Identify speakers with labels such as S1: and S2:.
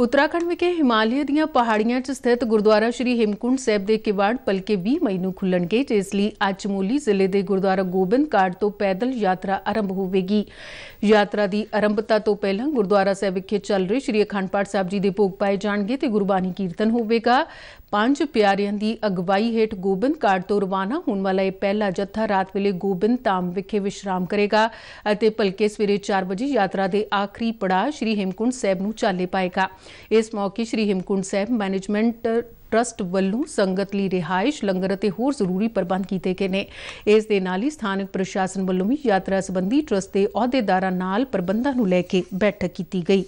S1: ਉੱਤਰਾਖੰਡ ਵਿਖੇ ਹਿਮਾਲਿਆ ਦੀਆਂ ਪਹਾੜੀਆਂ 'ਚ ਸਥਿਤ ਗੁਰਦੁਆਰਾ ਸ਼੍ਰੀ ਹਿਮਕੁੰਡ ਸਾਹਿਬ ਦੇ ਕਿਵਾੜ ਪਲਕੇ 20 ਮਈ ਨੂੰ ਖੁੱਲਣਗੇ ਜਿਸ ਲਈ ਅੱਜ ਚਮੋਲੀ ਜ਼ਿਲ੍ਹੇ ਦੇ ਗੁਰਦੁਆਰਾ ਗੋਬਿੰਦ ਤੋਂ ਪੈਦਲ ਯਾਤਰਾ ਆਰੰਭ ਹੋਵੇਗੀ ਯਾਤਰਾ ਦੀ ਆਰੰਭਤਾ ਤੋਂ ਪਹਿਲਾਂ ਗੁਰਦੁਆਰਾ ਸਾਹਿਬ ਵਿਖੇ ਚੱਲ ਰਹੇ ਸ਼੍ਰੀ ਅਖੰਡ ਪਾਠ ਸਾਹਿਬ ਜੀ ਦੇ ਭੋਗ ਪਾਏ ਜਾਣਗੇ ਤੇ ਗੁਰਬਾਣੀ ਕੀਰਤਨ ਹੋਵੇਗਾ ਪੰਜ ਪਿਆਰਿਆਂ ਦੀ ਅਗਵਾਈ ਹੇਠ ਗੋਬਿੰਦ ਤੋਂ ਰਵਾਨਾ ਹੋਣ ਵਾਲਾ ਇਹ ਪਹਿਲਾ ਜੱਥਾ ਰਾਤ ਵੇਲੇ ਗੋਬਿੰਦ ਧਾਮ ਵਿਖੇ ਵਿਸ਼ਰਾਮ ਕਰੇਗਾ ਅਤੇ ਪਲਕੇ ਸਵੇਰੇ 4 ਵਜੇ ਯਾਤਰਾ ਦੇ ਆਖਰੀ ਪੜਾਅ ਸ਼੍ਰੀ ਹਿਮਕੁੰਡ ਸਾਹਿਬ ਨੂੰ ਚਾਲੇ ਪਾਏਗਾ ਇਸ ਮੌਕੇ ਸ੍ਰੀ ਹਿਮਕੁੰਡ ਸਾਹਿਬ ਮੈਨੇਜਮੈਂਟ ਟਰਸਟ ਵੱਲੋਂ ਸੰਗਤ ਲਈ ਰਿਹਾਇਸ਼ ਲੰਗਰ ਅਤੇ ਹੋਰ ਜ਼ਰੂਰੀ ਪ੍ਰਬੰਧ ਕੀਤੇ ਗਏ ਨੇ ਇਸ ਦੇ ਨਾਲ ਹੀ ਸਥਾਨਕ ਪ੍ਰਸ਼ਾਸਨ ਵੱਲੋਂ ਵੀ ਯਾਤਰਾ ਸੰਬੰਧੀ ਟਰਸਟ ਦੇ ਅਹੁਦੇਦਾਰਾਂ ਨਾਲ ਪ੍ਰਬੰਧਾਂ ਨੂੰ ਲੈ ਕੇ ਬੈਠਕ ਕੀਤੀ ਗਈ